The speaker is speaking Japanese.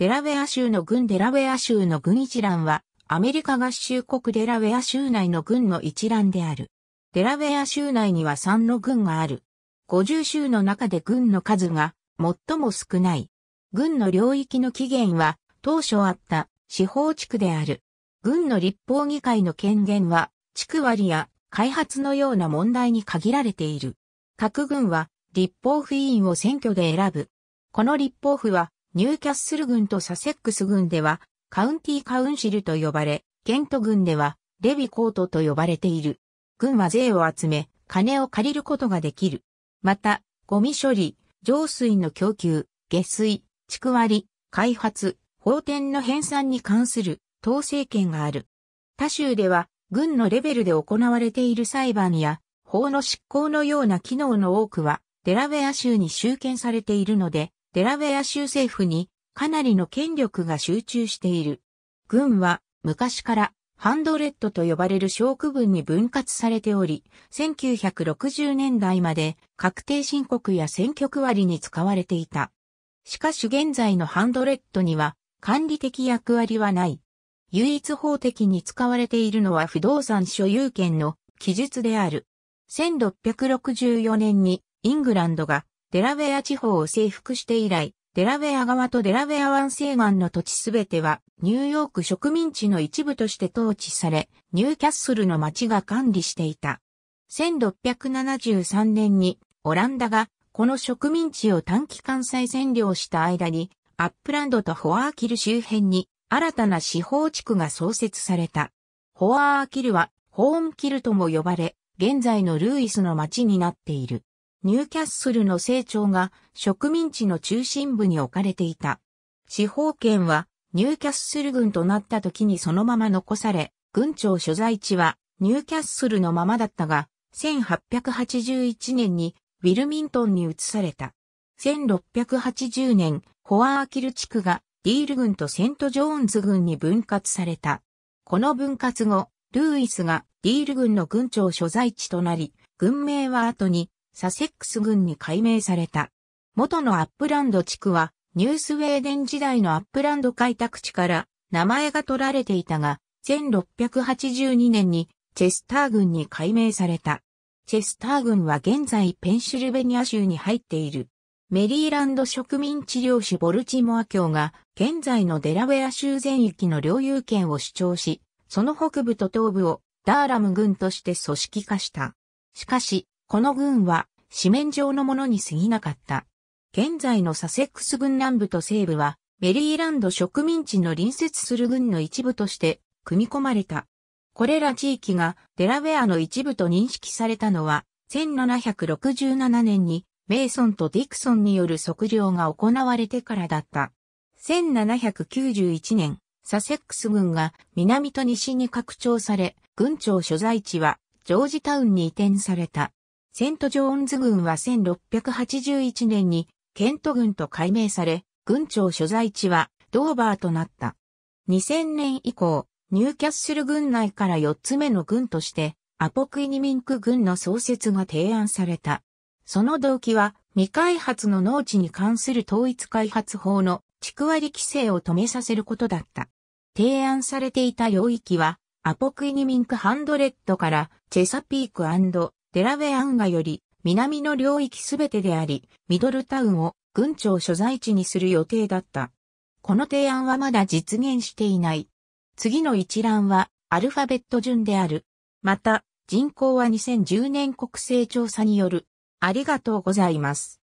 デラウェア州の軍デラウェア州の軍一覧は、アメリカ合衆国デラウェア州内の軍の一覧である。デラウェア州内には3の軍がある。50州の中で軍の数が最も少ない。軍の領域の起源は当初あった司法地区である。軍の立法議会の権限は地区割や開発のような問題に限られている。各軍は立法府委員を選挙で選ぶ。この立法府はニューキャッスル軍とサセックス軍では、カウンティーカウンシルと呼ばれ、ケント軍では、レビコートと呼ばれている。軍は税を集め、金を借りることができる。また、ゴミ処理、浄水の供給、下水、蓄割り、開発、法典の編纂に関する統制権がある。他州では、軍のレベルで行われている裁判や、法の執行のような機能の多くは、デラウェア州に集権されているので、デラウェア州政府にかなりの権力が集中している。軍は昔からハンドレッドと呼ばれる小区分に分割されており、1960年代まで確定申告や選挙区割に使われていた。しかし現在のハンドレッドには管理的役割はない。唯一法的に使われているのは不動産所有権の記述である。1664年にイングランドがデラウェア地方を征服して以来、デラウェア側とデラウェア湾西岸の土地すべては、ニューヨーク植民地の一部として統治され、ニューキャッスルの町が管理していた。1673年に、オランダが、この植民地を短期間再占領した間に、アップランドとホアーキル周辺に、新たな司法地区が創設された。ホアーキルは、ホーンキルとも呼ばれ、現在のルーイスの町になっている。ニューキャッスルの成長が植民地の中心部に置かれていた。司法権はニューキャッスル軍となった時にそのまま残され、軍庁所在地はニューキャッスルのままだったが、1881年にウィルミントンに移された。1680年、ホアーキル地区がディール軍とセント・ジョーンズ軍に分割された。この分割後、ルーイスがディール軍の軍庁所在地となり、軍名は後にサセックス郡に改名された。元のアップランド地区は、ニュースウェーデン時代のアップランド開拓地から名前が取られていたが、1682年にチェスター郡に改名された。チェスター郡は現在ペンシルベニア州に入っている。メリーランド植民地領主ボルチモア教が現在のデラウェア州全域の領有権を主張し、その北部と東部をダーラム郡として組織化した。しかし、この軍は紙面上のものに過ぎなかった。現在のサセックス軍南部と西部は、メリーランド植民地の隣接する軍の一部として組み込まれた。これら地域がデラウェアの一部と認識されたのは、1767年にメイソンとディクソンによる測量が行われてからだった。1791年、サセックス軍が南と西に拡張され、軍庁所在地はジョージタウンに移転された。セント・ジョーンズ軍は1681年にケント軍と改名され、軍庁所在地はドーバーとなった。2000年以降、ニューキャッスル軍内から4つ目の軍として、アポクイニミンク軍の創設が提案された。その動機は、未開発の農地に関する統一開発法の地区割規制を止めさせることだった。提案されていた領域は、アポクイニミンクハンドレッドからチェサピークデラウェアンガより南の領域すべてであり、ミドルタウンを軍庁所在地にする予定だった。この提案はまだ実現していない。次の一覧はアルファベット順である。また、人口は2010年国勢調査による。ありがとうございます。